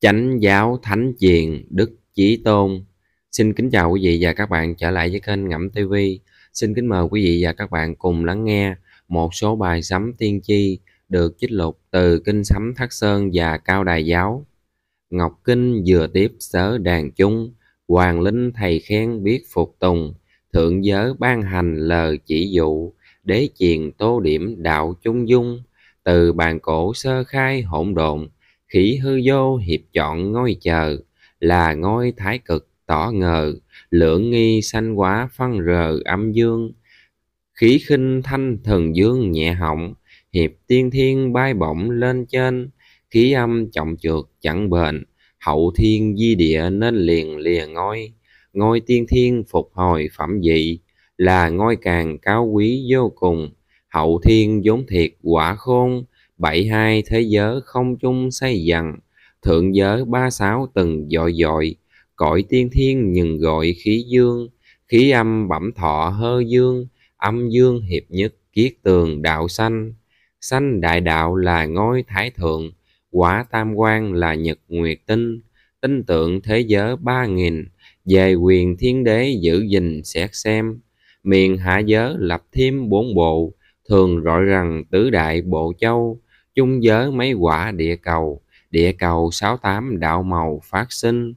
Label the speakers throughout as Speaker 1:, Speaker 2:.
Speaker 1: Chánh giáo Thánh Diền Đức Chí Tôn. Xin kính chào quý vị và các bạn trở lại với kênh Ngẫm TV. Xin kính mời quý vị và các bạn cùng lắng nghe một số bài sấm tiên tri được trích lục từ Kinh Sấm Thác Sơn và Cao Đài Giáo. Ngọc Kinh vừa tiếp sớ đàn chung, Hoàng Linh thầy khen biết phục tùng, Thượng giới ban hành lời chỉ dụ, Đế chiền tô điểm đạo chung dung, Từ bàn cổ sơ khai hỗn độn, khỉ hư vô hiệp chọn ngôi chờ là ngôi thái cực tỏ ngờ lưỡng nghi sanh quá phân rờ âm dương khí khinh thanh thần dương nhẹ họng hiệp tiên thiên bay bổng lên trên khí âm trọng trượt chẳng bền hậu thiên di địa nên liền lìa ngôi ngôi tiên thiên phục hồi phẩm dị là ngôi càng cao quý vô cùng hậu thiên vốn thiệt quả khôn bảy hai thế giới không chung xây dần thượng giới ba sáu từng dội dội cõi tiên thiên nhừng gọi khí dương khí âm bẩm thọ hơ dương âm dương hiệp nhất kiết tường đạo sanh sanh đại đạo là ngôi thái thượng quả tam quan là nhật nguyệt tinh tinh tượng thế giới ba nghìn về quyền thiên đế giữ gìn xét xem miền hạ giới lập thêm bốn bộ thường rọi rằng tứ đại bộ châu chung giới mấy quả địa cầu, địa cầu sáu tám đạo màu phát sinh.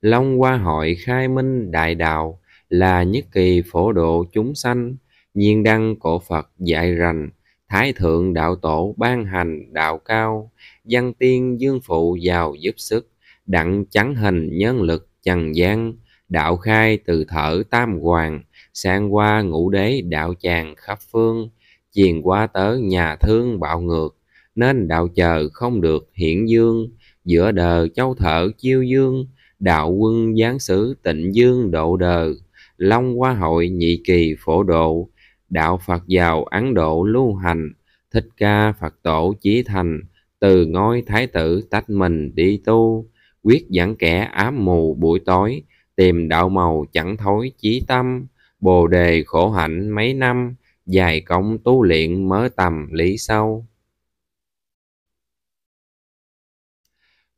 Speaker 1: Long Hoa Hội khai minh đại đạo là nhất kỳ phổ độ chúng sanh, nhiên đăng cổ Phật dạy rành, Thái Thượng Đạo Tổ ban hành đạo cao, văn tiên dương phụ giàu giúp sức, đặng trắng hình nhân lực trần gian, đạo khai từ thở tam hoàng, sang qua ngũ đế đạo tràng khắp phương chiền qua tới nhà thương bạo ngược nên đạo chờ không được hiển dương giữa đờ châu thợ chiêu dương đạo quân giáng sử tịnh dương độ đờ long hoa hội nhị kỳ phổ độ đạo phật giàu ấn độ lưu hành thích ca phật tổ chí thành từ ngôi thái tử tách mình đi tu quyết dẫn kẻ ám mù buổi tối tìm đạo màu chẳng thối chí tâm bồ đề khổ hạnh mấy năm Dài công tu luyện mới tầm lý sâu.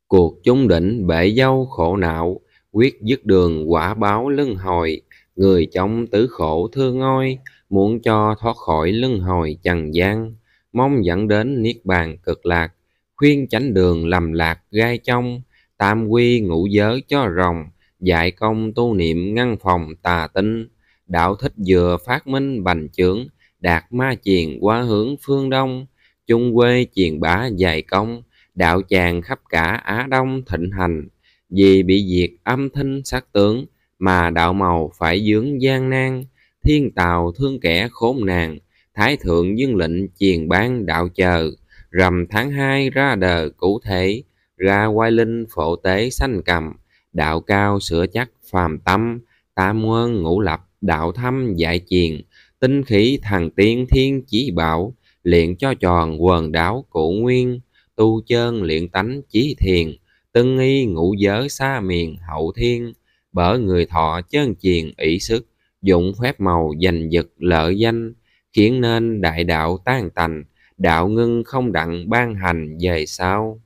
Speaker 1: Cuộc chung đỉnh bể dâu khổ não, quyết dứt đường quả báo lưng hồi, người trong tứ khổ thương ngôi, muốn cho thoát khỏi lưng hồi trần gian, mong dẫn đến niết bàn cực lạc, khuyên tránh đường lầm lạc gai trong, tam quy ngũ giới cho rồng, dạy công tu niệm ngăn phòng tà tinh, đạo thích vừa phát minh bành trướng, đạt ma chiền qua hướng phương đông chung quê chiền bá dài công đạo chàng khắp cả á đông thịnh hành vì bị diệt âm thanh sát tướng mà đạo màu phải dướng gian nan thiên tào thương kẻ khốn nạn thái thượng dương lệnh chiền ban đạo chờ rằm tháng hai ra đời cụ thể ra quay linh phổ tế sanh cầm đạo cao sửa chắc phàm tâm tam quân ngũ lập đạo thâm dạy chiền tinh khí thằng tiên thiên chỉ bảo luyện cho tròn quần đảo cụ nguyên tu chơn luyện tánh chí thiền tân y ngũ giới xa miền hậu thiên bởi người thọ chân chiền ỷ sức dụng phép màu giành giật lợi danh khiến nên đại đạo tan tành đạo ngưng không đặng ban hành về sau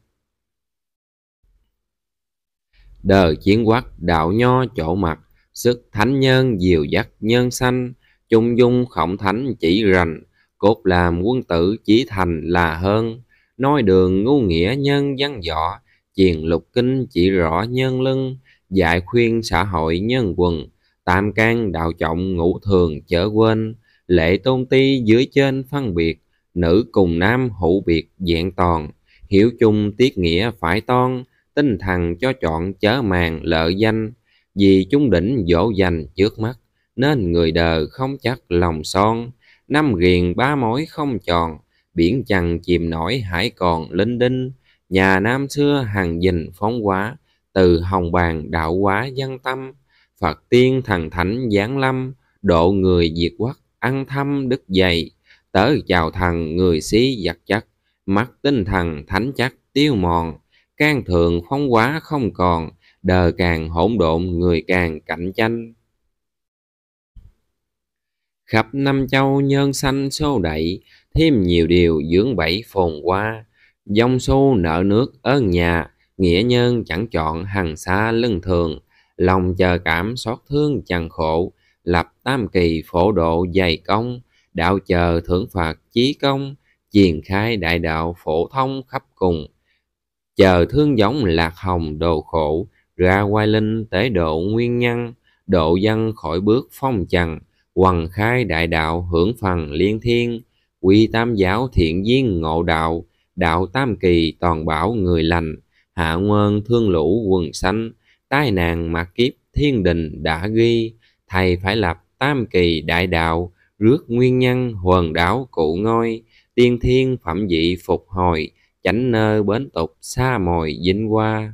Speaker 1: đời chiến quắc đạo nho chỗ mặt sức thánh nhân diều dắt nhân sanh Trung dung khổng thánh chỉ rành, cốt làm quân tử chỉ thành là hơn. Nói đường ngu nghĩa nhân văn võ, chiền lục kinh chỉ rõ nhân lưng, dạy khuyên xã hội nhân quần, tam can đạo trọng ngũ thường chớ quên, lễ tôn ti dưới trên phân biệt, nữ cùng nam hữu biệt dạng toàn, hiểu chung tiết nghĩa phải ton, tinh thần cho chọn chớ màng lợi danh, vì chúng đỉnh dỗ dành trước mắt nên người đời không chắc lòng son năm ghiền ba mối không tròn biển chằng chìm nổi hải còn linh đinh nhà nam xưa hàng dình phóng quá từ hồng bàn đạo quá dân tâm phật tiên thần thánh giáng lâm độ người diệt quốc ăn thăm đức dày tớ chào thần người xí giặc chắc mắt tinh thần thánh chắc tiêu mòn can thượng phóng quá không còn đời càng hỗn độn người càng cạnh tranh khắp năm châu nhân sanh xô đậy thêm nhiều điều dưỡng bảy phồn qua dông xu nợ nước ơn nhà nghĩa nhân chẳng chọn hằng xa lưng thường lòng chờ cảm xót thương chẳng khổ lập tam kỳ phổ độ dày công đạo chờ thưởng phạt chí công triển khai đại đạo phổ thông khắp cùng chờ thương giống lạc hồng đồ khổ ra quay linh tế độ nguyên nhân độ dân khỏi bước phong trần hoằng khai đại đạo hưởng phần liên thiên quy tam giáo thiện duyên ngộ đạo đạo tam kỳ toàn bảo người lành hạ nguyên thương lũ quần sanh tai nạn mặc kiếp thiên đình đã ghi thầy phải lập tam kỳ đại đạo rước nguyên nhân huần đảo cụ ngôi tiên thiên phẩm dị phục hồi chánh nơi bến tục xa mồi vinh qua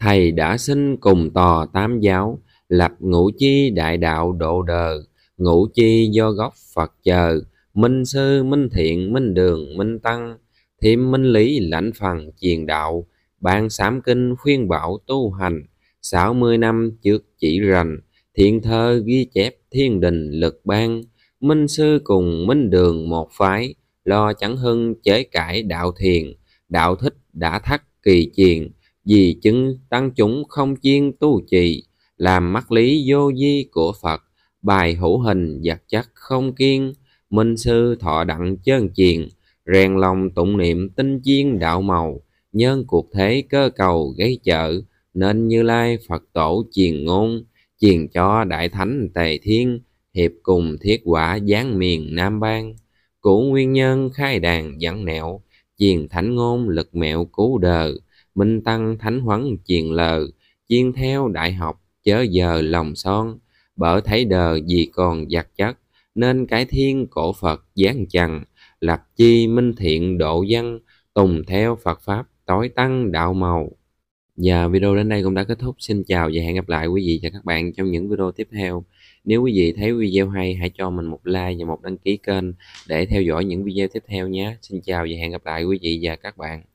Speaker 1: thầy đã sinh cùng tò tam giáo lập ngũ chi đại đạo độ đời ngũ chi do gốc phật chờ minh sư minh thiện minh đường minh tăng thêm minh lý lãnh phần truyền đạo ban sám kinh khuyên bảo tu hành sáu mươi năm trước chỉ rành thiện thơ ghi chép thiên đình lực ban minh sư cùng minh đường một phái lo chẳng hưng chế cải đạo thiền đạo thích đã thắt kỳ chiền vì chứng tăng chúng không chuyên tu trì làm mắt lý vô di của Phật, bài hữu hình vật chất không kiên, minh sư thọ đặng chân chiền, rèn lòng tụng niệm tinh chiên đạo màu, nhân cuộc thế cơ cầu gây chợ, nên như lai Phật tổ truyền ngôn, truyền cho đại thánh tề thiên, hiệp cùng thiết quả giáng miền Nam Bang. Cũ nguyên nhân khai đàn dẫn nẻo, truyền thánh ngôn lực mẹo cứu đời, minh tăng thánh huấn truyền lờ, chiên theo đại học chớ giờ lòng son bởi thấy đờ gì còn giặc chất nên cái thiên cổ phật giáng chằng lập chi minh thiện độ dân tùng theo phật pháp tối tăng đạo màu và video đến đây cũng đã kết thúc xin chào và hẹn gặp lại quý vị và các bạn trong những video tiếp theo nếu quý vị thấy video hay hãy cho mình một like và một đăng ký kênh để theo dõi những video tiếp theo nhé xin chào và hẹn gặp lại quý vị và các bạn